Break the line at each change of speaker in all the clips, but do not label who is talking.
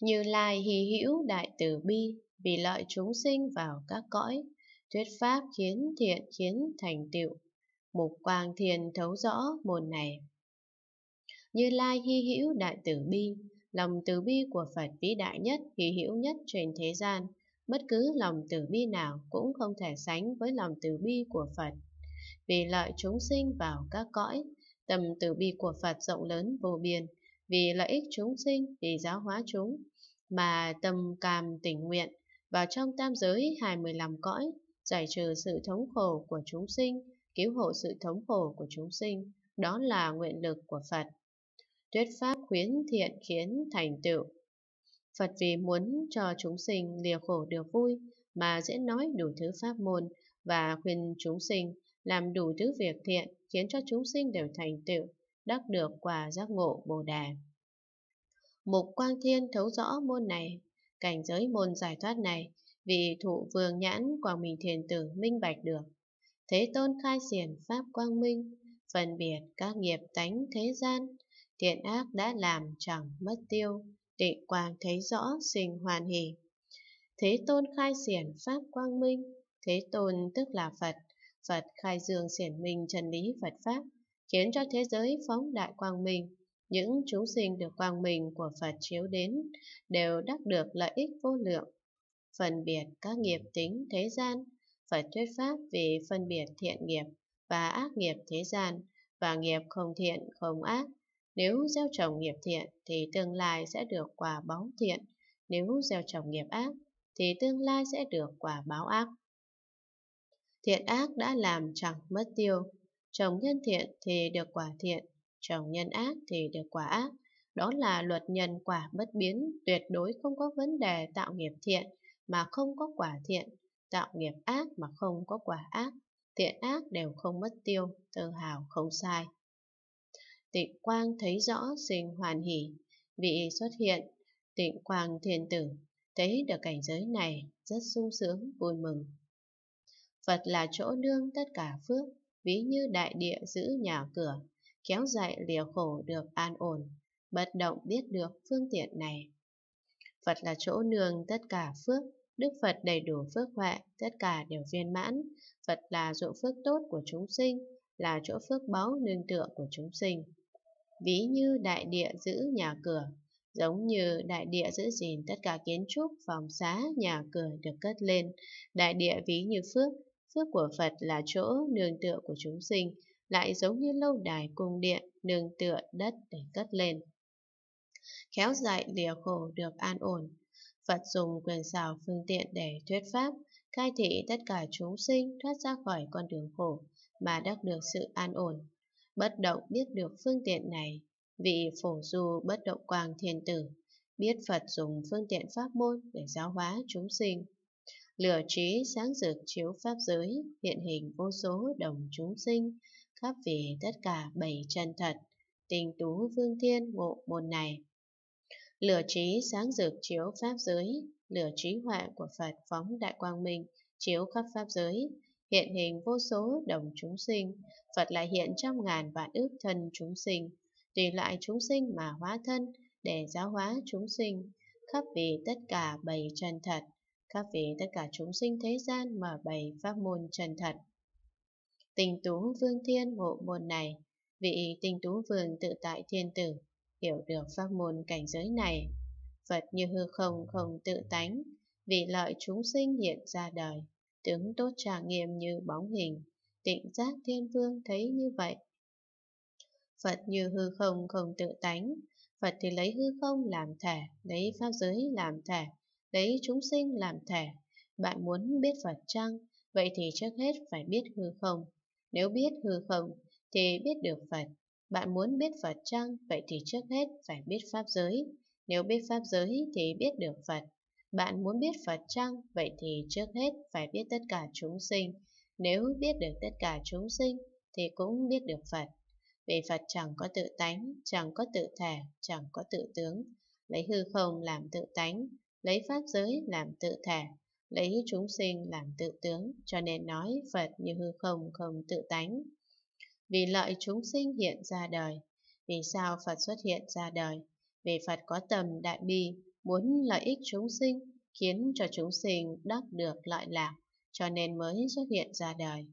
Như Lai hí hữu đại từ bi vì lợi chúng sinh vào các cõi, thuyết pháp khiến thiện khiến thành tựu. Mục Quang Thiền thấu rõ môn này. Như Lai hy hữu đại từ bi, lòng từ bi của Phật vĩ đại nhất, hy hữu nhất trên thế gian. Bất cứ lòng từ bi nào cũng không thể sánh với lòng từ bi của Phật. Vì lợi chúng sinh vào các cõi, tầm từ bi của Phật rộng lớn vô biên, vì lợi ích chúng sinh vì giáo hóa chúng, mà tâm cam tình nguyện vào trong tam giới 25 cõi, giải trừ sự thống khổ của chúng sinh, cứu hộ sự thống khổ của chúng sinh, đó là nguyện lực của Phật. Thuyết pháp khuyến thiện khiến thành tựu. Phật vì muốn cho chúng sinh lìa khổ được vui mà dễ nói đủ thứ pháp môn và khuyên chúng sinh làm đủ thứ việc thiện khiến cho chúng sinh đều thành tựu, đắc được quả giác ngộ Bồ đề. Mục Quang Thiên thấu rõ môn này, cảnh giới môn giải thoát này, vì thụ vương nhãn quảng minh thiền tử minh bạch được. Thế tôn khai triển pháp quang minh, phân biệt các nghiệp tánh thế gian, thiện ác đã làm chẳng mất tiêu, định quang thấy rõ sinh hoàn hỷ. Thế tôn khai triển pháp quang minh, thế tôn tức là Phật, Phật khai dương triển minh chân lý Phật pháp, khiến cho thế giới phóng đại quang minh. Những chúng sinh được quang minh của Phật chiếu đến đều đắc được lợi ích vô lượng. Phân biệt các nghiệp tính thế gian, Phật thuyết pháp vì phân biệt thiện nghiệp và ác nghiệp thế gian và nghiệp không thiện không ác. Nếu gieo trồng nghiệp thiện thì tương lai sẽ được quả báo thiện, nếu gieo trồng nghiệp ác thì tương lai sẽ được quả báo ác. Thiện ác đã làm chẳng mất tiêu, Trồng nhân thiện thì được quả thiện, trồng nhân ác thì được quả ác. Đó là luật nhân quả bất biến, tuyệt đối không có vấn đề tạo nghiệp thiện mà không có quả thiện, tạo nghiệp ác mà không có quả ác. Thiện ác đều không mất tiêu, tự hào không sai. Tịnh quang thấy rõ sinh hoàn hỷ, vị xuất hiện, tịnh quang thiên tử, thấy được cảnh giới này rất sung sướng, vui mừng. Phật là chỗ nương tất cả phước, ví như đại địa giữ nhà cửa, kéo dậy lìa khổ được an ổn, bất động biết được phương tiện này. Phật là chỗ nương tất cả phước, Đức Phật đầy đủ phước huệ, tất cả đều viên mãn. Phật là dụng phước tốt của chúng sinh, là chỗ phước báu nương tựa của chúng sinh. Ví như đại địa giữ nhà cửa, giống như đại địa giữ gìn tất cả kiến trúc, phòng xá, nhà cửa được cất lên. Đại địa ví như phước, Sức của Phật là chỗ nương tựa của chúng sinh, lại giống như lâu đài cung điện, nương tựa đất để cất lên. Khéo dạy lìa khổ được an ổn. Phật dùng quyền xảo phương tiện để thuyết pháp, khai thị tất cả chúng sinh thoát ra khỏi con đường khổ mà đắc được sự an ổn. Bất động biết được phương tiện này, vị phổ du bất động quang thiên tử, biết Phật dùng phương tiện pháp môn để giáo hóa chúng sinh. Lửa trí sáng rực chiếu pháp giới, hiện hình vô số đồng chúng sinh, khắp vì tất cả bảy chân thật, tình tú vương thiên ngộ môn này. Lửa trí sáng rực chiếu pháp giới, lửa trí huệ của Phật phóng đại quang minh, chiếu khắp pháp giới, hiện hình vô số đồng chúng sinh, Phật lại hiện trăm ngàn vạn ước thân chúng sinh, tùy loại chúng sinh mà hóa thân, để giáo hóa chúng sinh, khắp vì tất cả bảy chân thật, các vì tất cả chúng sinh thế gian mà bày pháp môn chân thật. Tình tú vương thiên ngộ môn này, vị tình tú vương tự tại thiên tử, hiểu được pháp môn cảnh giới này. Phật như hư không không tự tánh, vì lợi chúng sinh hiện ra đời, tướng tốt trà nghiêm như bóng hình, tịnh giác thiên vương thấy như vậy. Phật như hư không không tự tánh, Phật thì lấy hư không làm thể, lấy pháp giới làm thể, lấy chúng sinh làm thể. Bạn muốn biết Phật chăng? Vậy thì trước hết phải biết hư không. Nếu biết hư không, thì biết được Phật. Bạn muốn biết Phật chăng? Vậy thì trước hết phải biết Pháp giới. Nếu biết Pháp giới thì biết được Phật. Bạn muốn biết Phật chăng? Vậy thì trước hết phải biết tất cả chúng sinh. Nếu biết được tất cả chúng sinh thì cũng biết được Phật. Vì Phật chẳng có tự tánh, chẳng có tự thể, chẳng có tự tướng. Lấy hư không làm tự tánh, lấy pháp giới làm tự thể, lấy chúng sinh làm tự tướng, cho nên nói Phật như hư không không tự tánh. Vì lợi chúng sinh hiện ra đời, vì sao Phật xuất hiện ra đời? Vì Phật có tầm đại bi, muốn lợi ích chúng sinh, khiến cho chúng sinh đắc được lợi lạc, cho nên mới xuất hiện ra đời.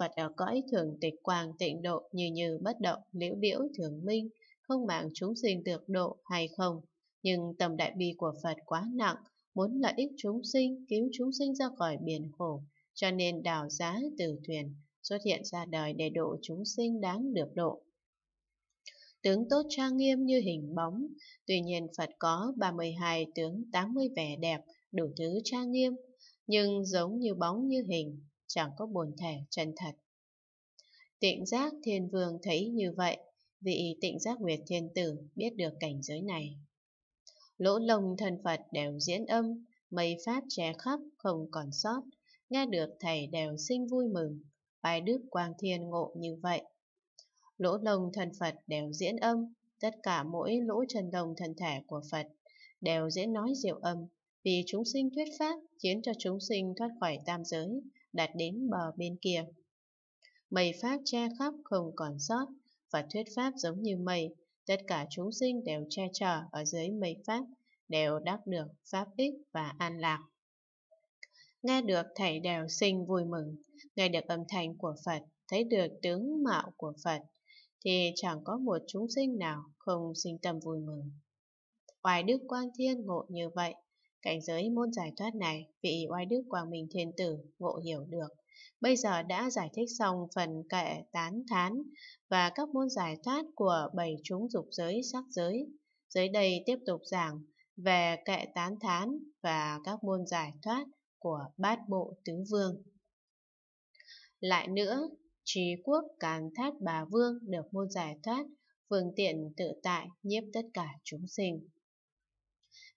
Phật ở cõi thường tịch quang tịnh độ như như bất động, liễu điễu thường minh, không mạng chúng sinh được độ hay không, nhưng tầm đại bi của Phật quá nặng, muốn lợi ích chúng sinh, cứu chúng sinh ra khỏi biển khổ, cho nên đào giá từ thuyền xuất hiện ra đời để độ chúng sinh đáng được độ. Tướng tốt trang nghiêm như hình bóng, tuy nhiên Phật có 32 tướng 80 vẻ đẹp, đủ thứ trang nghiêm, nhưng giống như bóng như hình, chẳng có bồn thể chân thật. Tịnh giác thiên vương thấy như vậy, vị tịnh giác Nguyệt Thiên Tử biết được cảnh giới này. Lỗ lồng thần Phật đều diễn âm, mây pháp che khắp không còn sót, nghe được thầy đều sinh vui mừng, bài đức quang thiên ngộ như vậy. Lỗ lồng thần Phật đều diễn âm, tất cả mỗi lỗ trần đồng thân thể của Phật đều dễ nói diệu âm, vì chúng sinh thuyết pháp khiến cho chúng sinh thoát khỏi tam giới, đạt đến bờ bên kia. Mây pháp che khắp không còn sót, và thuyết pháp giống như mây, Tất cả chúng sinh đều che chở ở dưới mây Pháp, đều đắc được Pháp ích và an lạc. Nghe được thầy đều sinh vui mừng, nghe được âm thanh của Phật, thấy được tướng mạo của Phật, thì chẳng có một chúng sinh nào không sinh tâm vui mừng. Oai Đức Quang Thiên ngộ như vậy, cảnh giới môn giải thoát này vị Oai Đức Quang Minh Thiên Tử ngộ hiểu được Bây giờ đã giải thích xong phần kệ tán thán và các môn giải thoát của bảy chúng dục giới sắc giới. Dưới đây tiếp tục giảng về kệ tán thán và các môn giải thoát của bát bộ tứ vương. Lại nữa, trí quốc càn thát bà vương được môn giải thoát, phương tiện tự tại nhiếp tất cả chúng sinh.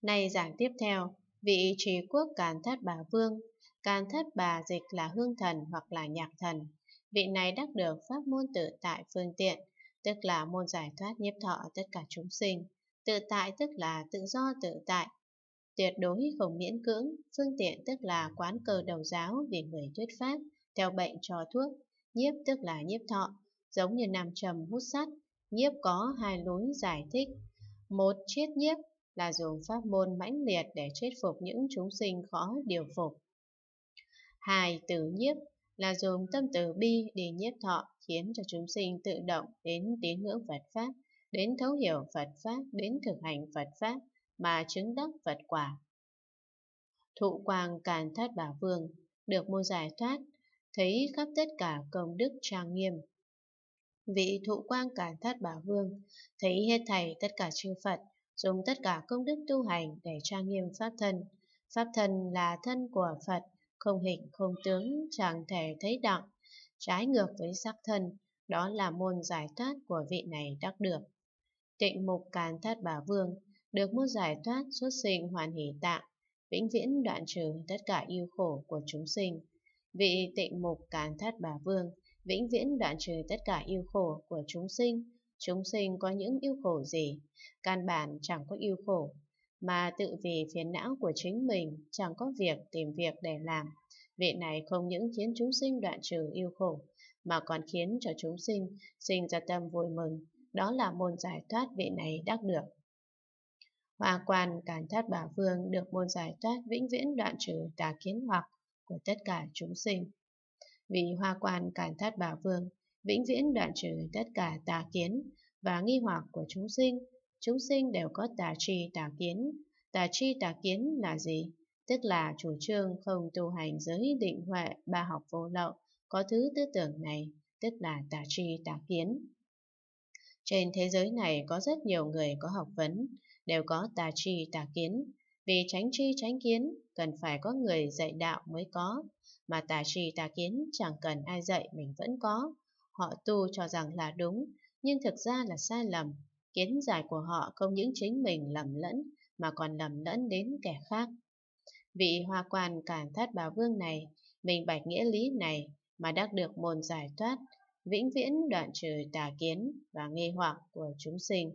Nay giảng tiếp theo, vị trí quốc càn thát bà vương Can thất bà dịch là hương thần hoặc là nhạc thần. Vị này đắc được pháp môn tự tại phương tiện, tức là môn giải thoát nhiếp thọ tất cả chúng sinh. Tự tại tức là tự do tự tại. Tuyệt đối không miễn cưỡng, phương tiện tức là quán cờ đầu giáo vì người thuyết pháp, theo bệnh cho thuốc. Nhiếp tức là nhiếp thọ, giống như nam trầm hút sắt. Nhiếp có hai lối giải thích. Một, chết nhiếp là dùng pháp môn mãnh liệt để thuyết phục những chúng sinh khó điều phục hai tử nhiếp là dùng tâm từ bi để nhiếp thọ khiến cho chúng sinh tự động đến tín ngưỡng Phật Pháp, đến thấu hiểu Phật Pháp, đến thực hành Phật Pháp mà chứng đắc Phật quả. Thụ quang càn thất bảo vương, được mô giải thoát, thấy khắp tất cả công đức trang nghiêm. Vị thụ quang càn thất bảo vương, thấy hết thầy tất cả chư Phật, dùng tất cả công đức tu hành để trang nghiêm Pháp thân. Pháp thân là thân của Phật, không hình không tướng chẳng thể thấy đặng, trái ngược với sắc thân, đó là môn giải thoát của vị này đắc được. Tịnh mục càn thát bà vương, được môn giải thoát xuất sinh hoàn hỷ tạng, vĩnh viễn đoạn trừ tất cả yêu khổ của chúng sinh. Vị tịnh mục càn thát bà vương, vĩnh viễn đoạn trừ tất cả yêu khổ của chúng sinh. Chúng sinh có những yêu khổ gì? Căn bản chẳng có yêu khổ, mà tự vì phiền não của chính mình chẳng có việc tìm việc để làm Vị này không những khiến chúng sinh đoạn trừ yêu khổ, mà còn khiến cho chúng sinh sinh ra tâm vui mừng. Đó là môn giải thoát vị này đắc được. Hoa quan càn thát bà vương được môn giải thoát vĩnh viễn đoạn trừ tà kiến hoặc của tất cả chúng sinh. Vì hoa quan càn thát bà vương vĩnh viễn đoạn trừ tất cả tà kiến và nghi hoặc của chúng sinh, chúng sinh đều có tà tri tà kiến. Tà tri tà kiến là gì? tức là chủ trương không tu hành giới định huệ ba học vô lậu, có thứ tư tưởng này, tức là tà tri tà kiến. Trên thế giới này có rất nhiều người có học vấn, đều có tà tri tà kiến, vì tránh tri tránh kiến, cần phải có người dạy đạo mới có, mà tà tri tà kiến chẳng cần ai dạy mình vẫn có. Họ tu cho rằng là đúng, nhưng thực ra là sai lầm. Kiến giải của họ không những chính mình lầm lẫn, mà còn lầm lẫn đến kẻ khác. Vị hoa quan cản thất bà vương này, minh bạch nghĩa lý này mà đắc được môn giải thoát, vĩnh viễn đoạn trừ tà kiến và nghi hoặc của chúng sinh.